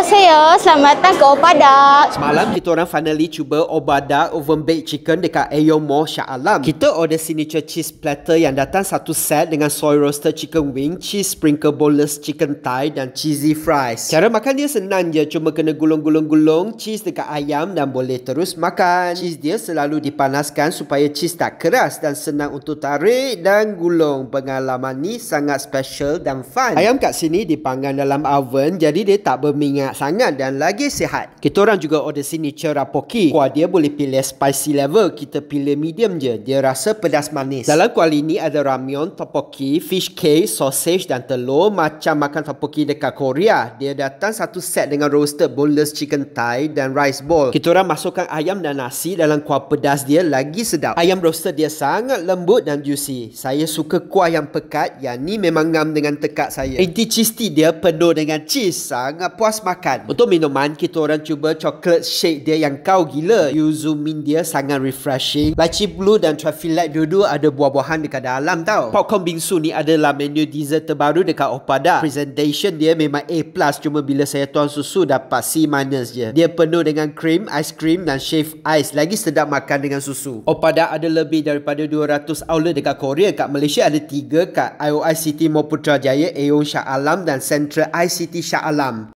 saya. Selamat datang ke Obadak. Semalam kita orang finally cuba Obadak oven baked chicken dekat Ayo Mall Shah Alam. Kita order signature cheese platter yang datang satu set dengan soy roasted chicken wing, cheese sprinkle boneless chicken thigh dan cheesy fries. Cara makan dia senang je. Cuma kena gulung-gulung-gulung cheese dekat ayam dan boleh terus makan. Cheese dia selalu dipanaskan supaya cheese tak keras dan senang untuk tarik dan gulung. Pengalaman ni sangat special dan fun. Ayam kat sini dipanggang dalam oven jadi dia tak berminyak sangat dan lagi sihat. Kita orang juga order sini cerapoki. Kuah dia boleh pilih spicy level. Kita pilih medium je. Dia rasa pedas manis. Dalam kuah ini ada ramyun, topoki, fish cake, sausage dan telur. Macam makan topoki dekat Korea. Dia datang satu set dengan roasted boneless chicken thigh dan rice ball. Kita orang masukkan ayam dan nasi dalam kuah pedas dia lagi sedap. Ayam roasted dia sangat lembut dan juicy. Saya suka kuah yang pekat. Yang ni memang ngam dengan tekak saya. Inti cheese tea dia penuh dengan cheese. Sangat puas makan makan. Untuk minuman, kita orang cuba chocolate shake dia yang kau gila. Yuzu mint dia sangat refreshing. Laci blue dan traffic light dua-dua ada buah-buahan dekat dalam tau. Popcorn bingsu ni adalah menu dessert terbaru dekat Opada. Presentation dia memang A+, plus cuma bila saya tuan susu dapat C- minus je. Dia penuh dengan cream, ice cream dan shave ice. Lagi sedap makan dengan susu. Opada ada lebih daripada 200 outlet dekat Korea. Kat Malaysia ada 3 kat IOI City Mall Putrajaya, Aeon Shah Alam dan Central ICT Shah Alam.